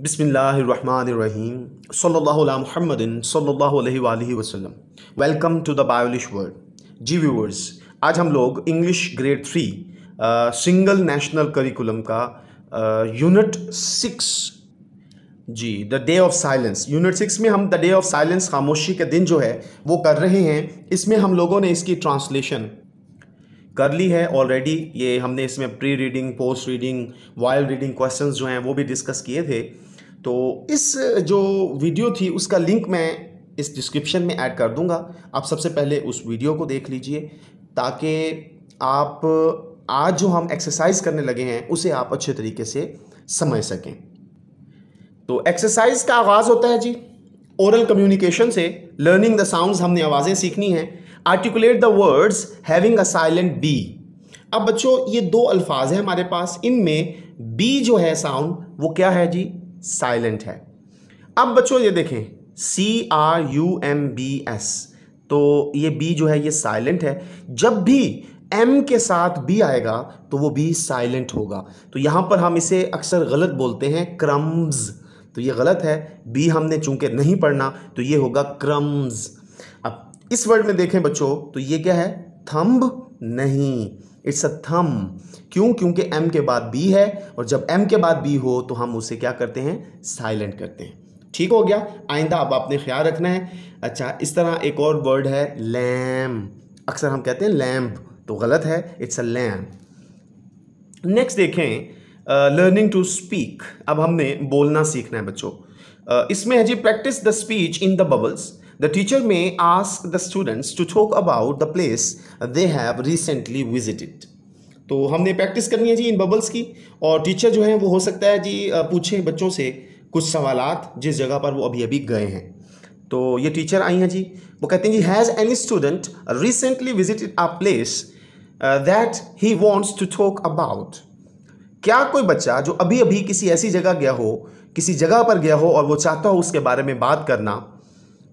बिसमीम सल्ला महमदिन सल्ला वसम welcome to the Biolish world जी व्यूवर्स आज हम लोग English grade three single national curriculum का यूनिट सिक्स जी the day of silence unit six में हम द डे ऑफ साइलेंस खामोशी के दिन जो है वो कर रहे हैं इसमें हम लोगों ने इसकी ट्रांसलेशन कर ली है ऑलरेडी ये हमने इसमें pre reading post reading while reading questions जो हैं वो भी डिस्कस किए थे तो इस जो वीडियो थी उसका लिंक मैं इस डिस्क्रिप्शन में ऐड कर दूंगा आप सबसे पहले उस वीडियो को देख लीजिए ताकि आप आज जो हम एक्सरसाइज करने लगे हैं उसे आप अच्छे तरीके से समझ सकें तो एक्सरसाइज का आगाज़ होता है जी ओरल कम्युनिकेशन से लर्निंग द साउंड्स हमने आवाज़ें सीखनी हैं articulate the words having a silent B अब बच्चों ये दो अल्फाज हैं हमारे पास इनमें बी जो है साउंड वो क्या है जी साइलेंट है अब बच्चों ये देखें C R U M B S तो ये बी जो है ये साइलेंट है जब भी एम के साथ बी आएगा तो वो बी साइलेंट होगा तो यहाँ पर हम इसे अक्सर गलत बोलते हैं क्रम्स तो ये गलत है बी हमने चूंकि नहीं पढ़ना तो ये होगा क्रम्स अब इस वर्ड में देखें बच्चों तो ये क्या है थम्ब नहीं इट्स अ थम क्यों क्योंकि एम के बाद बी है और जब एम के बाद बी हो तो हम उसे क्या करते हैं साइलेंट करते हैं ठीक हो गया आइंदा अब आपने ख्याल रखना है अच्छा इस तरह एक और वर्ड है लैम अक्सर हम कहते हैं लैम्प तो गलत है इट्स अ लैम नेक्स्ट देखें लर्निंग टू स्पीक अब हमने बोलना सीखना है बच्चों uh, इसमें है जी practice the speech in the bubbles The teacher may ask the students to talk about the place they have recently visited. तो हमने प्रैक्टिस करनी है जी इन बबल्स की और टीचर जो है वो हो सकता है जी पूछें बच्चों से कुछ सवालात जिस जगह पर वो अभी अभी गए हैं तो ये टीचर आई हैं जी वो कहते हैं जी has any student recently visited a place that he wants to talk about क्या कोई बच्चा जो अभी अभी किसी ऐसी जगह गया हो किसी जगह पर गया हो और वो चाहता हो उसके बारे में बात करना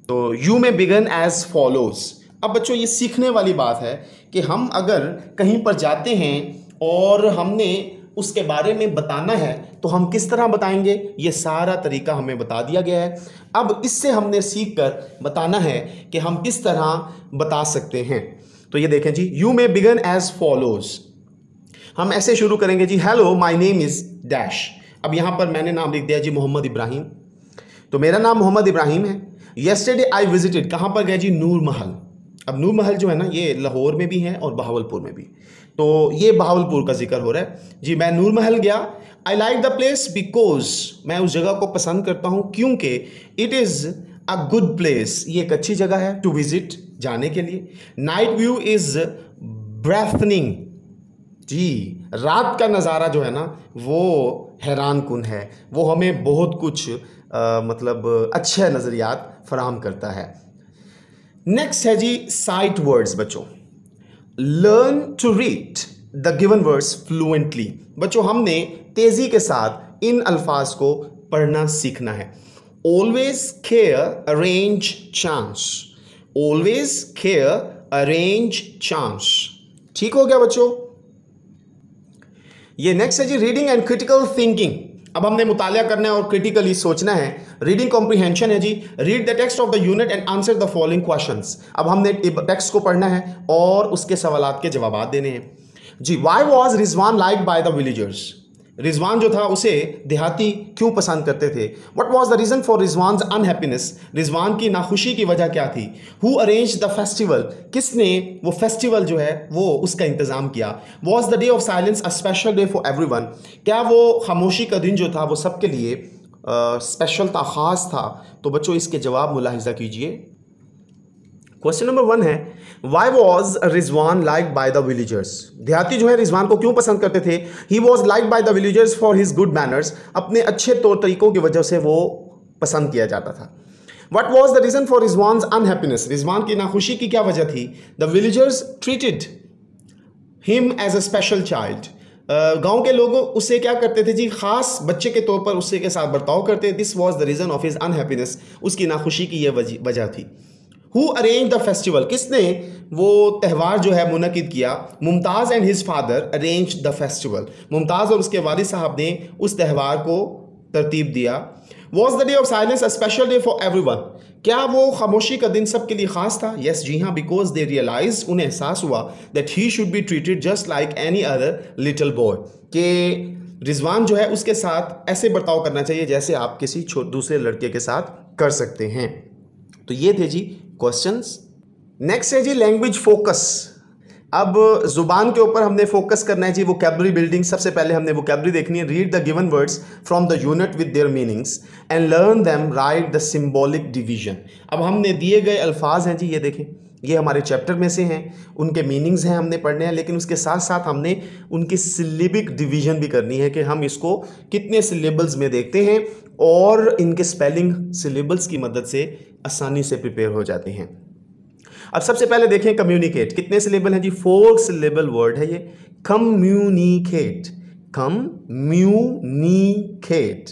तो यू में बिगन एज फॉलोज अब बच्चों ये सीखने वाली बात है कि हम अगर कहीं पर जाते हैं और हमने उसके बारे में बताना है तो हम किस तरह बताएंगे ये सारा तरीका हमें बता दिया गया है अब इससे हमने सीख कर बताना है कि हम किस तरह बता सकते हैं तो ये देखें जी you may begin as follows हम ऐसे शुरू करेंगे जी hello my name is dash अब यहाँ पर मैंने नाम लिख दिया जी मोहम्मद इब्राहिम तो मेरा नाम मोहम्मद इब्राहिम है येस्टरडे आई विजिटेड कहाँ पर गए जी नूर महल अब नूर महल जो है ना ये लाहौर में भी है और बहावलपुर में भी तो ये बहावलपुर का जिक्र हो रहा है जी मैं नूर महल गया I like the place because मैं उस जगह को पसंद करता हूँ क्योंकि it is a good place ये एक अच्छी जगह है टू विजिट जाने के लिए नाइट व्यू इज़ ब्रेथनिंग जी रात का नज़ारा जो है ना वो हैरान कन है वो हमें बहुत कुछ आ, मतलब अच्छे नज़रियात फराहम करता है नेक्स्ट है जी साइट वर्ड्स बच्चों learn to read the given words fluently बच्चों हमने तेज़ी के साथ इन अल्फाज को पढ़ना सीखना है always care arrange chance always care arrange chance ठीक हो गया बच्चों ये नेक्स्ट है जी रीडिंग एंड क्रिटिकल थिंकिंग अब हमने मुताया करना है और क्रिटिकली सोचना है रीडिंग कॉम्प्रीहेंशन है जी read the text of the unit and answer the following question अब हमने टेक्स्ट को पढ़ना है और उसके सवाल के जवाब देने हैं जी why was Rizwan like by the villagers Rizwan जो था उसे देहाती क्यों पसंद करते थे what was the reason for Rizwan unhappiness Rizwan की नाखुशी की वजह क्या थी हु अरेंज द फेस्टिवल किसने वो फेस्टिवल जो है वो उसका इंतज़ाम किया was the day of silence a special day for everyone क्या वो खामोशी का दिन जो था वो सबके लिए स्पेशल था ख़ास था तो बच्चों इसके जवाब मुलाहजा कीजिए क्वेश्चन नंबर वन है why was Rizwan like by the villagers देहाती जो है रिजवान को क्यों पसंद करते थे he was like by the villagers for his good manners अपने अच्छे तौर तरीकों की वजह से वो पसंद किया जाता था what was the reason for Rizwan unhappiness Rizwan की नाखुशी की क्या वजह थी the villagers treated him as a special child गांव के लोग उससे क्या करते थे जी खास बच्चे के तौर पर उससे के साथ बर्ताव करते this was the reason of his unhappiness उसकी नाखुशी की यह वजह थी हु अरेंज द फेस्टिवल किसने वो त्यौहार जो है मुनद किया Mumtaz and his father arrange the festival Mumtaz और उसके वालिद साहब ने उस त्यौहार को तरतीब दिया was the day of silence a special day for everyone क्या वो खामोशी का दिन सब के लिए ख़ास था यस yes, जी हाँ बिकॉज दे रियलाइज उन्हें एहसास हुआ that he should be treated just like any other little boy के रिजवान जो है उसके साथ ऐसे बर्ताव करना चाहिए जैसे आप किसी दूसरे लड़के के साथ कर सकते हैं तो ये थे जी क्वेश्चंस नेक्स्ट है जी लैंग्वेज फोकस अब जुबान के ऊपर हमने फोकस करना है जी वो कैबरी बिल्डिंग सबसे पहले हमने वो कैबरी देखनी है read the given words from the unit with their meanings and learn them write the symbolic division अब हमने दिए गए अल्फाज हैं जी ये देखें ये हमारे चैप्टर में से हैं उनके मीनिंग्स हैं हमने पढ़ने हैं लेकिन उसके साथ साथ हमने उनकी सिलेबिक डिवीजन भी करनी है कि हम इसको कितने सिलेबल्स में देखते हैं और इनके स्पेलिंग सिलेबल्स की मदद से आसानी से प्रिपेयर हो जाते हैं अब सबसे पहले देखें कम्युनिकेट कितने सिलेबल हैं जी फोर सिलेबल वर्ड है ये कम्युनिकेट कम म्यू नी खेट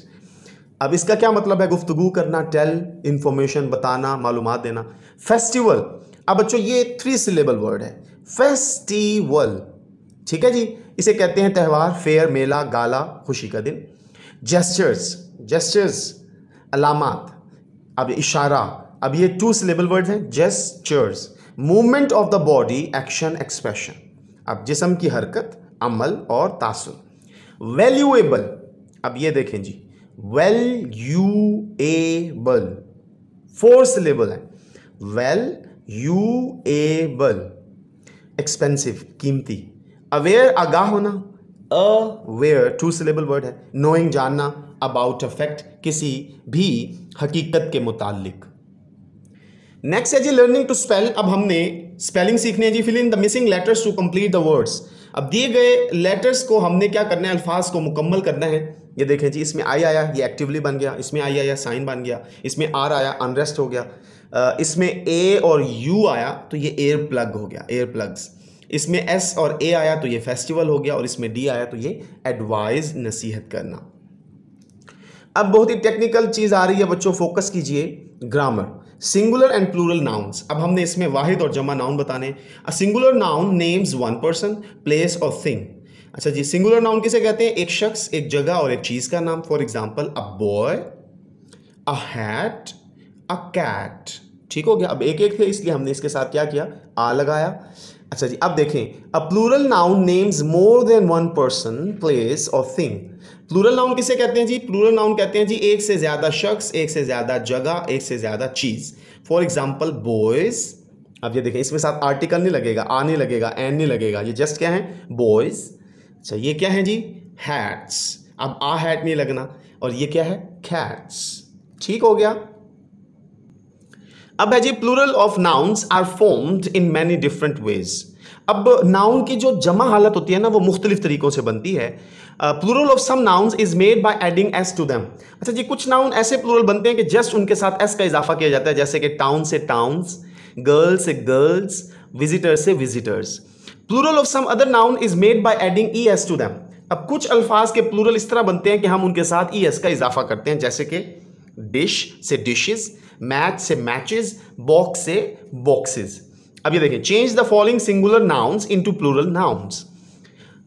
अब इसका क्या मतलब है गुफ्तगु करना टेल इंफॉर्मेशन बताना मालूम देना फेस्टिवल अब बच्चों ये थ्री सिलेबल वर्ड है फेस्टिवल ठीक है जी इसे कहते हैं त्यौहार फेयर मेला गाला खुशी का दिन जेस्टर्स जेस्टर्स अलामत अब इशारा अब ये टू सिलेबल वर्ड है gestures movement of the body action expression अब जिसम की हरकत अमल और तासुर वैल्यूएबल अब ये देखें जी valuable four syllable है वेल यूएबल एक्सपेंसिव कीमती अवेयर आगाह होना अवेयर टू सिलेबल वर्ड है नोइंग जानना अबाउट अफेक्ट किसी भी हकीकत के मुतालिक नेक्स्ट है जी लर्निंग टू स्पेल अब हमने स्पेलिंग सीखनी है जी fill in the missing letters to complete the words अब दिए गए लेटर्स को हमने क्या करना है अल्फाज को मुकम्मल करना है ये देखें जी इसमें आई आया ये एक्टिवली बन गया इसमें आई आया साइन बन गया इसमें आर आया अनरेस्ट हो गया इसमें ए और यू आया तो ये एयर प्लग हो गया एयर प्लग्स इसमें एस और ए आया तो ये फेस्टिवल हो गया और इसमें डी आया तो ये एडवाइज नसीहत करना अब बहुत ही टेक्निकल चीज़ आ रही है बच्चों फोकस कीजिए grammar singular and plural nouns अब हमने इसमें वाहिद और जमा नाउन बताने singular noun names one person place और थिंग अच्छा जी सिंगुलर नाउन किसे कहते हैं एक शख्स एक जगह और एक चीज़ का नाम for example a boy a hat a cat ठीक हो गया अब एक एक थे इसलिए हमने इसके साथ क्या किया आ लगाया अच्छा जी अब देखें a plural noun names more than one person place और थिंग प्लूरल नाउन किसे कहते हैं जी प्लूरल नाउन कहते हैं जी एक से ज़्यादा शख्स एक से ज़्यादा जगह एक से ज़्यादा चीज़ फॉर एग्जाम्पल बॉयज़ अब ये देखें इसमें साथ आर्टिकल नहीं लगेगा आ नहीं लगेगा एन नहीं लगेगा ये जस्ट क्या है बॉयज़ अच्छा ये क्या है जी हैट्स अब आ हैट नहीं लगना और ये क्या है कैट्स ठीक हो गया अब है जी plural of nouns are formed in many different ways अब नाउन की जो जमा हालत होती है ना वो मुख्तलिफ तरीक़ों से बनती है plural of some nouns is made by adding S to them अच्छा जी कुछ नाउन ऐसे प्लूरल बनते हैं कि जस्ट उनके साथ एस का इजाफा किया जाता है जैसे कि टाउन से टाउन्स गर्ल्स से गर्ल्स विजिटर्स से visitors plural of some other noun is made by adding E S to them अब कुछ अल्फाज के प्लूरल इस तरह बनते हैं कि हम उनके साथ ई एस का इजाफा करते हैं जैसे कि डिश से डिशेज़ मैच से मैचेस बॉक्स से बॉक्सेस अब ये देखें change the following singular nouns into plural nouns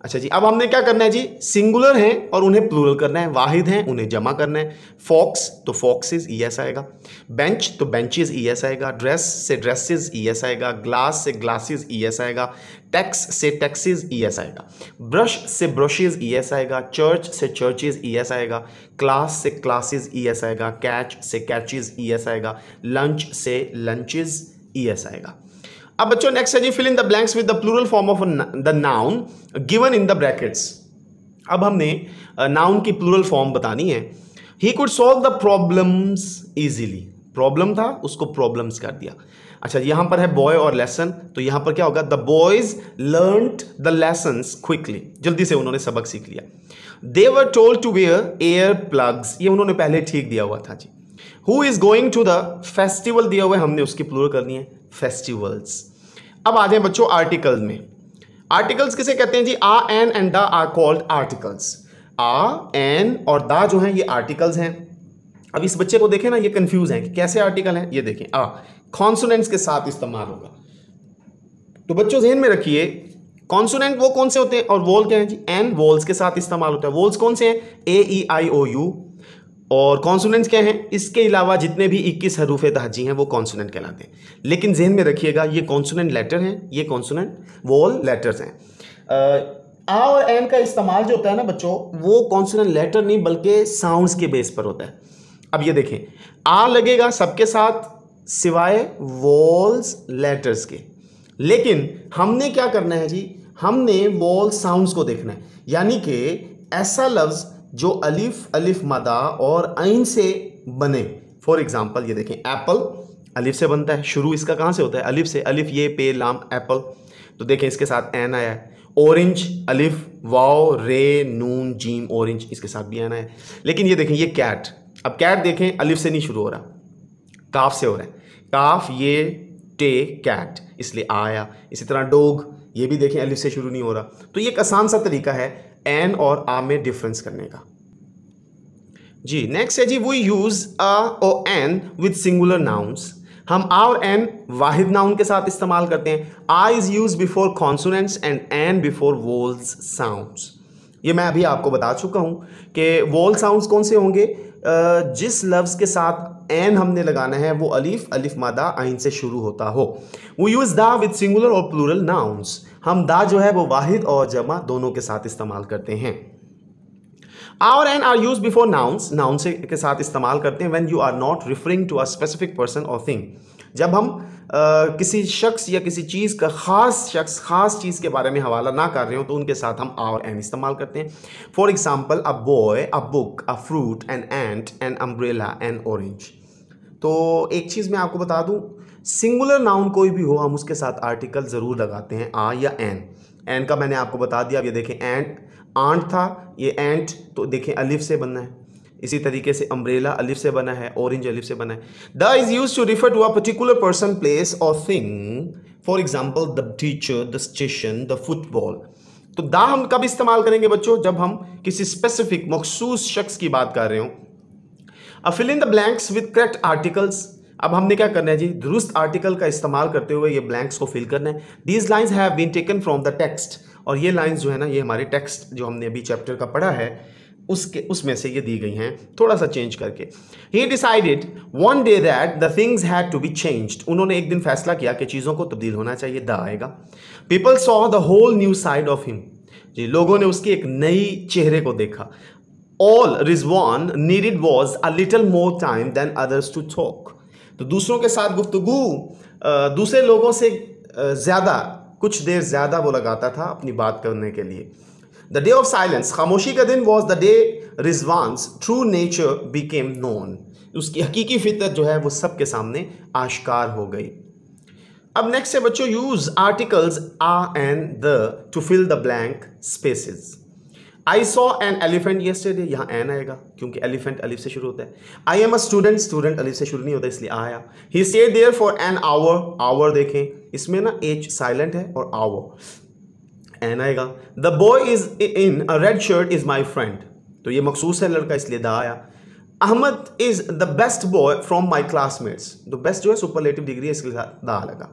अच्छा जी अब हमने क्या करना है जी सिंगुलर हैं और उन्हें प्लूरल करना है वाहिद हैं उन्हें जमा करना है फॉक्स तो फॉक्सेस ई एस आएगा बेंच तो बेंचेस ई एस आएगा ड्रेस से ड्रेसेज ई एस आएगा ग्लास से ग्लासेस ई एस आएगा टैक्स से टैक्सेस ई एस आएगा ब्रश से ब्रशेज ई एस आएगा चर्च से चर्चेज ई एस आएगा क्लास से क्लासेज ई एस आएगा कैच से कैचेज ई एस आएगा लंच से लंचेज ई एस आएगा अब बच्चों नेक्स्ट है जी fill in the blanks with the plural form of the noun given in the brackets अब हमने नाउन की प्लूरल फॉर्म बतानी है he could solve the problems easily problem था उसको प्रॉब्लम्स कर दिया अच्छा यहां पर है बॉय और लेसन तो यहां पर क्या होगा the boys learn the lesson quickly जल्दी से उन्होंने सबक सीख लिया they were told to wear ear plugs ये उन्होंने पहले ठीक दिया हुआ था जी who is going to the festival दिया हुआ है हमने उसकी प्लूर करनी है फेस्टिवल्स अब आते हैं बच्चों आर्टिकल में आर्टिकल्स किसे कहते हैं जी a an and the are called articles a an और द जो हैं ये आर्टिकल्स हैं अब इस बच्चे को देखें ना ये कंफ्यूज हैं कि कैसे आर्टिकल हैं ये देखें आ कॉन्सोनेंट्स के साथ इस्तेमाल होगा तो बच्चों जहन में रखिए कॉन्सोनेंट वो कौन से होते हैं और वोल क्या है जी एन वोल्स के साथ इस्तेमाल होता है वोल्स कौन से हैं ए ई आई ओ यू और कॉन्सोनेंट्स क्या हैं इसके अलावा जितने भी 21 हरूफ तहजी हैं वो कॉन्सोनेंट कहलाते हैं लेकिन जहन में रखिएगा ये कॉन्सोनेंट लेटर हैं ये कॉन्सोनेंट वॉल लेटर्स हैं आ और एन का इस्तेमाल जो होता है ना बच्चों वो कॉन्सोनेंट लेटर नहीं बल्कि साउंड्स के बेस पर होता है अब ये देखें आ लगेगा सबके साथ सिवाय वॉल्स लेटर्स के लेकिन हमने क्या करना है जी हमने वॉल साउंड्स को देखना है यानी कि ऐसा लफ्ज़ जो अलिफ अलिफ मदा और आइन से बने फॉर एग्ज़ाम्पल ये देखें एप्पल अलिफ से बनता है शुरू इसका कहाँ से होता है अलिफ से अलिफ ये पे लाम एप्पल तो देखें इसके साथ एन आया है ऑरेंज अलिफ वाओ रे नून जीम ऑरेंज इसके साथ भी आना है लेकिन ये देखें ये कैट अब कैट देखें अलिफ से नहीं शुरू हो रहा काफ से हो रहा है काफ ये टे कैट इसलिए आया इसी तरह डोग ये भी देखें अलिफ से शुरू नहीं हो रहा तो ये एक आसान सा तरीका है एन और आ में डिफरेंस करने का जी नेक्स्ट है जी we use a or an with singular nouns हम आ और एन वाहिद नाउन के साथ इस्तेमाल करते हैं a is use before consonants and an before vowels sounds ये मैं अभी आपको बता चुका हूं कि वोल साउंड्स कौन से होंगे जिस लफ्ज़ के साथ एन हमने लगाना है वो अलीफ अलीफ मादा आइन से शुरू होता हो वो यूज़ दा विद सिंगुलर और प्लूरल नाउन्स हम दा जो है वो वाहिद और जमा दोनों के साथ इस्तेमाल करते हैं a or an are use before nouns noun के साथ इस्तेमाल करते हैं when you are not referring to a specific person और थिंग जब हम किसी शख्स या किसी चीज़ का ख़ास शख्स ख़ास चीज़ के बारे में हवाला ना कर रहे हो तो उनके साथ हम आर एन इस्तेमाल करते हैं for example a boy a book a fruit an ant an umbrella an orange तो एक चीज़ मैं आपको बता दूँ सिंगुलर नाउन कोई भी हो हम उसके साथ आर्टिकल ज़रूर लगाते हैं आ या एन एन का मैंने आपको बता दिया अब ये देखें एंट आंट था ये एंट तो देखें अलिफ से बनना है इसी तरीके से अम्ब्रेला अलिफ से बना है ऑरेंज अलिफ से बना है the is use to refer to a particular person place और thing for example the teacher the station the football तो द हम कब इस्तेमाल करेंगे बच्चों जब हम किसी स्पेसिफिक मखसूस शख्स की बात कर रहे हो a fill in the blanks with correct articles अब हमने क्या करना है जी दुरुस्त आर्टिकल का इस्तेमाल करते हुए ये ब्लैंक्स को फिल करना है these lines have been taken from the text और ये लाइन्स जो है ना ये हमारे टेक्स्ट जो हमने अभी चैप्टर का पढ़ा है उसके उसमें से ये दी गई हैं थोड़ा सा चेंज करके he decided one day that the things had to be changed उन्होंने एक दिन फैसला किया कि चीज़ों को तब्दील होना चाहिए द आएगा people saw the whole new side of him जी लोगों ने उसके एक नई चेहरे को देखा all Rizwan needed was a little more time than others to talk तो दूसरों के साथ गुफ्तगु दूसरे लोगों से ज़्यादा कुछ देर ज़्यादा वो लगाता था अपनी बात करने के लिए The day of silence, खामोशी का दिन was the day Rizwan's true nature became known उसकी हकीकी फितरत जो है वो सबके सामने आश्कार हो गई अब नेक्स्ट है बच्चों use articles a and the to fill the blank spaces I saw an elephant yesterday यहाँ एन आएगा क्योंकि एलिफेंट अलिफ से शुरू होता है I am a student student अलिफ से शुरू नहीं होता इसलिए आया he stay there for an hour hour देखें इसमें ना एच साइलेंट है और आवर एन आएगा the boy is in a red shirt is my friend तो ये मखसूस है लड़का इसलिए दा आया Ahmed is the best boy from my classmates तो बेस्ट जो है सुपरलेटिव डिग्री है इसके साथ दा लगा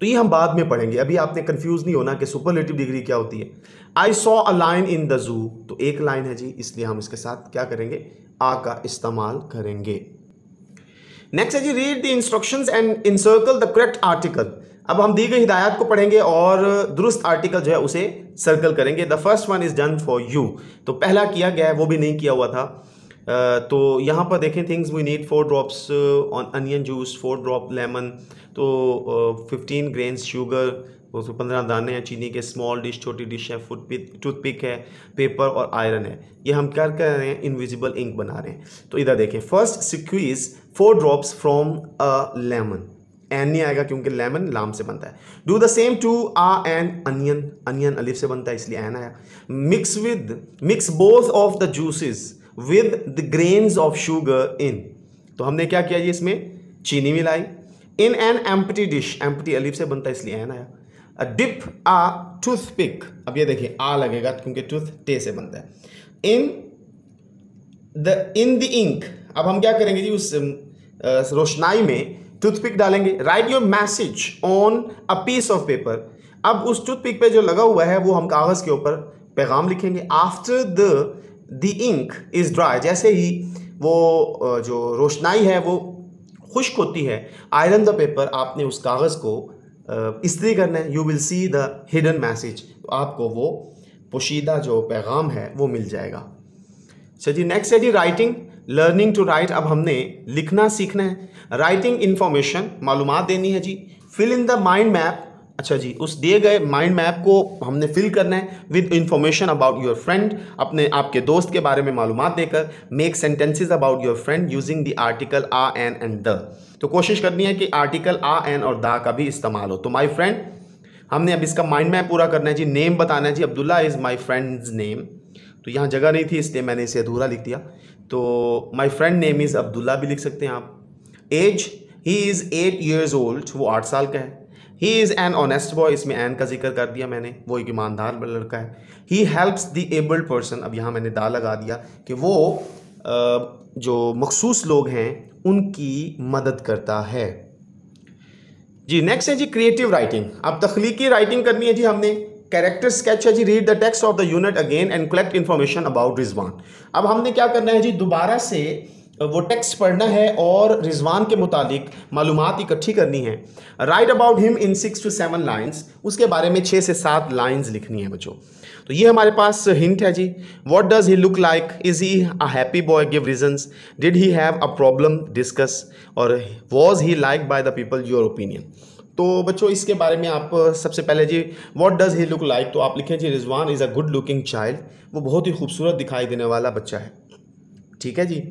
तो ये हम बाद में पढ़ेंगे अभी आपने कंफ्यूज नहीं होना कि सुपरलेटिव डिग्री क्या होती है I saw a lion in the zoo तो एक लाइन है जी इसलिए हम इसके साथ क्या करेंगे आ का इस्तेमाल करेंगे नेक्स्ट है जी read the instruction and encircle the correct article अब हम दी गई हिदायत को पढ़ेंगे और दुरुस्त आर्टिकल जो है उसे सर्कल करेंगे the first one is done for you तो पहला किया गया है वो भी नहीं किया हुआ था तो यहाँ पर देखें things we need four drops on onion juice four drop lemon तो फिफ्टीन ग्रेन्स शुगर पंद्रह दाने हैं चीनी के स्मॉल डिश छोटी डिश है फूड टूथपिक है पेपर और आयरन है ये हम क्या कर रहे हैं इनविजिबल इंक बना रहे हैं तो इधर देखें first squeeze four drops from a lemon an नहीं आएगा क्योंकि लेमन लाम से बनता है do the same to a an onion onion अलिफ से बनता है इसलिए एन आया mix with mix both of the juices with the grains of sugar in तो हमने क्या किया जी इसमें चीनी मिलाई in an empty dish empty अलिफ से बनता है इसलिए एन आया डिप आ टूथ पिक अब ये देखिए आ लगेगा क्योंकि टूथ टे से बनता है in the in the ink अब हम क्या करेंगे जी उस रोशनाई में टूथपिक डालेंगे write your message on a piece of paper अब उस टूथपिक पे जो लगा हुआ है वो हम कागज़ के ऊपर पैगाम लिखेंगे after the the ink is dry जैसे ही वो जो रोशनाई है वो खुश्क होती है आयरन द पेपर आपने उस कागज़ को इस्त्री करना है you will see the hidden message आपको वो पोशीदा जो पैगाम है वो मिल जाएगा सर जी नेक्स्ट है जी राइटिंग लर्निंग टू राइट अब हमने लिखना सीखना है राइटिंग इन्फॉर्मेशन मालूम देनी है जी fill in the mind map अच्छा जी उस दिए गए माइंड मैप को हमने फिल करना है with information about your friend अपने आपके दोस्त के बारे में मालूम देकर make sentences about your friend using the article a an and the तो कोशिश करनी है कि आर्टिकल आ एन और द का भी इस्तेमाल हो तो माई फ्रेंड हमने अब इसका माइंड मैप पूरा करना है जी नेम बताना है जी Abdullah is my friend's name तो यहाँ जगह नहीं थी इसलिए मैंने इसे अधूरा लिख दिया तो my friend name is Abdullah भी लिख सकते हैं आप age he is eight years old वो आठ साल का है he is an honest boy इसमें एन का जिक्र कर दिया मैंने वो एक ईमानदार लड़का है he helps the abled person अब यहाँ मैंने दा लगा दिया कि वो जो मखसूस लोग हैं उनकी मदद करता है जी नेक्स्ट है जी क्रिएटिव राइटिंग अब तख्लीकी राइटिंग करनी है जी हमने कैरेक्टर स्केच है जी read the text of the unit again and collect information about Rizwan अब हमने क्या करना है जी दोबारा से वो टेक्स्ट पढ़ना है और रिजवान के मुतालिक मालूम इकट्ठी करनी है write about him in six to seven lines उसके बारे में छः से सात लाइन्स लिखनी है बच्चों तो ये हमारे पास हिंट है जी what does he look like is he a happy boy give reasons did he have a problem discuss और was he like by the people your opinion तो बच्चों इसके बारे में आप सबसे पहले जी what does he look like तो आप लिखें जी Rizwan is a good looking child वो बहुत ही खूबसूरत दिखाई देने वाला बच्चा है ठीक है जी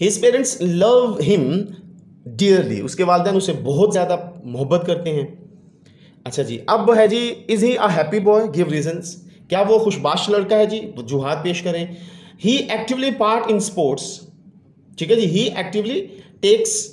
his parents love him dearly उसके वालदेन उसे बहुत ज़्यादा मोहब्बत करते हैं अच्छा जी अब है जी is he a happy boy give reasons क्या वो खुशबाश लड़का है जी वजूहत पेश करें he actively part in sports ठीक है जी he actively takes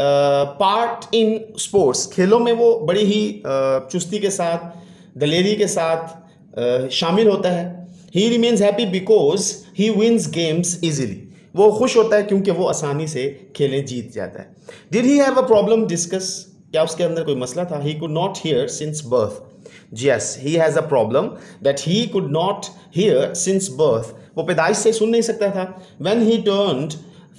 part in sports खेलों में वो बड़ी ही चुस्ती के साथ दलेरी के साथ शामिल होता है he remains happy because he wins games easily वो खुश होता है क्योंकि वो आसानी से खेलें जीत जाता है did he have a problem discuss क्या उसके अंदर कोई मसला था he could not hear since birth yes he has a problem that he could not hear since birth वो पैदाइश से सुन नहीं सकता था वेन ही टर्नड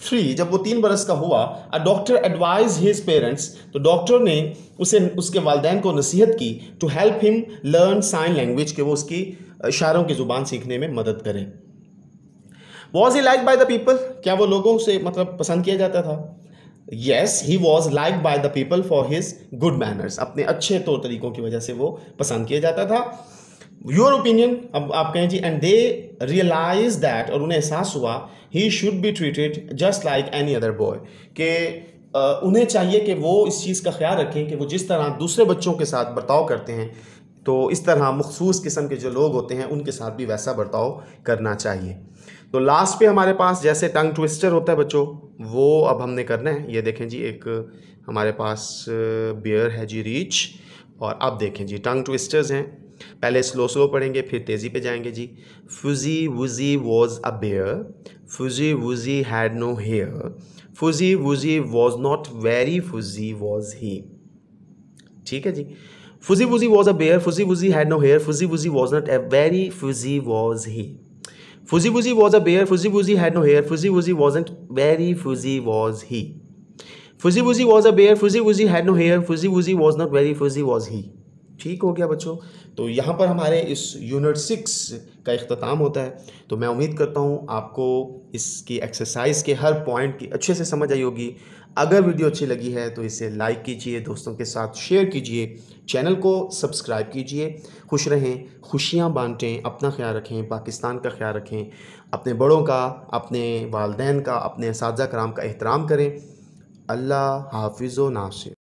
थ्री जब वो तीन बरस का हुआ a doctor advise his parents तो डॉक्टर ने उसे उसके वालदेन को नसीहत की to help him learn sign language के वो उसकी इशारों की ज़ुबान सीखने में मदद करें was he like by the people क्या वो लोगों से मतलब पसंद किया जाता था yes he was like by the people for his good manners अपने अच्छे तौर तरीकों की वजह से वो पसंद किया जाता था योर ओपिनियन अब आप कहें जी एंड दे रियलाइज दैट और उन्हें एहसास हुआ he should be treated just like any other boy के उन्हें चाहिए कि वो इस चीज़ का ख्याल रखें कि वो जिस तरह दूसरे बच्चों के साथ बर्ताव करते हैं तो इस तरह मखसूस किस्म के जो लोग होते हैं उनके साथ भी वैसा बर्ताव करना चाहिए तो लास्ट पे हमारे पास जैसे टंग ट्विस्टर होता है बच्चों वो अब हमने करना है ये देखें जी एक हमारे पास बियर है जी रीच और अब देखें जी टंग ट्विस्टर्स हैं पहले स्लो स्लो पढ़ेंगे फिर तेज़ी पे जाएंगे जी Fuzzy Wuzzy was a bear Fuzzy Wuzzy had no hair Fuzzy Wuzzy was not very fuzzy was he ठीक है जी Fuzzy Wuzzy was a bear Fuzzy Wuzzy had no hair Fuzzy Wuzzy was not a very fuzzy was he Fuzzy Wuzzy was a bear Fuzzy Wuzzy had no hair Fuzzy Wuzzy not very fuzzy was he Fuzzy Wuzzy was a bear Fuzzy Wuzzy had no hair Fuzzy Wuzzy was not very fuzzy was he ठीक हो गया बच्चों तो यहाँ पर हमारे इस unit six का अख्ताम होता है तो मैं उम्मीद करता हूँ आपको इसकी एक्सरसाइज के हर पॉइंट की अच्छे से समझ आई होगी अगर वीडियो अच्छी लगी है तो इसे लाइक कीजिए दोस्तों के साथ शेयर कीजिए चैनल को सब्सक्राइब कीजिए खुश रहें खुशियाँ बांटें अपना ख्याल रखें पाकिस्तान का ख्याल रखें अपने बड़ों का अपने वालदेन का अपने इस कराम का एहतराम करें अल्लाह हाफिज़ नासिर